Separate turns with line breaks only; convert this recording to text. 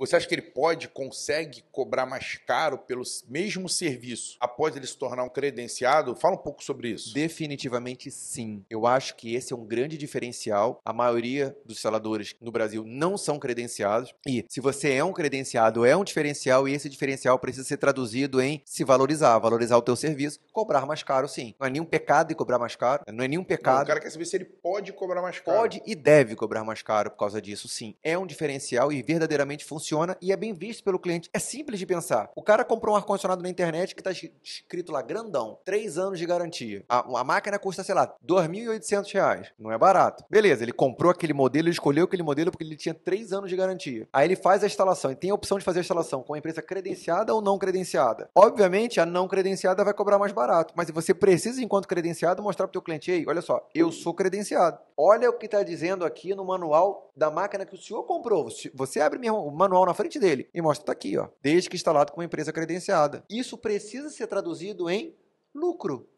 Você acha que ele pode, consegue cobrar mais caro pelo mesmo serviço após ele se tornar um credenciado? Fala um pouco sobre isso. Definitivamente sim. Eu acho que esse é um grande diferencial. A maioria dos saladores no Brasil não são credenciados. E se você
é um credenciado, é um diferencial e esse diferencial precisa ser traduzido em se valorizar, valorizar o teu serviço, cobrar mais caro sim. Não é nenhum pecado de cobrar mais caro, não é nenhum pecado. Não, o cara
quer saber se ele pode
cobrar mais caro. Pode e deve cobrar mais caro por causa disso, sim. É um diferencial e verdadeiramente funciona funciona e é bem visto pelo cliente. É simples de pensar. O cara comprou um ar-condicionado na internet que está escrito lá grandão, três anos de garantia. A, a máquina custa, sei lá, R$ 2.800. Não é barato. Beleza, ele comprou aquele modelo, ele escolheu aquele modelo porque ele tinha três anos de garantia. Aí ele faz a instalação e tem a opção de fazer a instalação com a empresa credenciada ou não credenciada. Obviamente, a não credenciada vai cobrar mais barato, mas você precisa, enquanto credenciado, mostrar para o teu cliente, aí olha só, eu sou credenciado. Olha o que está dizendo aqui no manual da máquina que o senhor comprou. Você abre o manual manual na frente dele e mostra tá aqui, ó, desde que instalado com uma empresa credenciada. Isso precisa ser traduzido em lucro.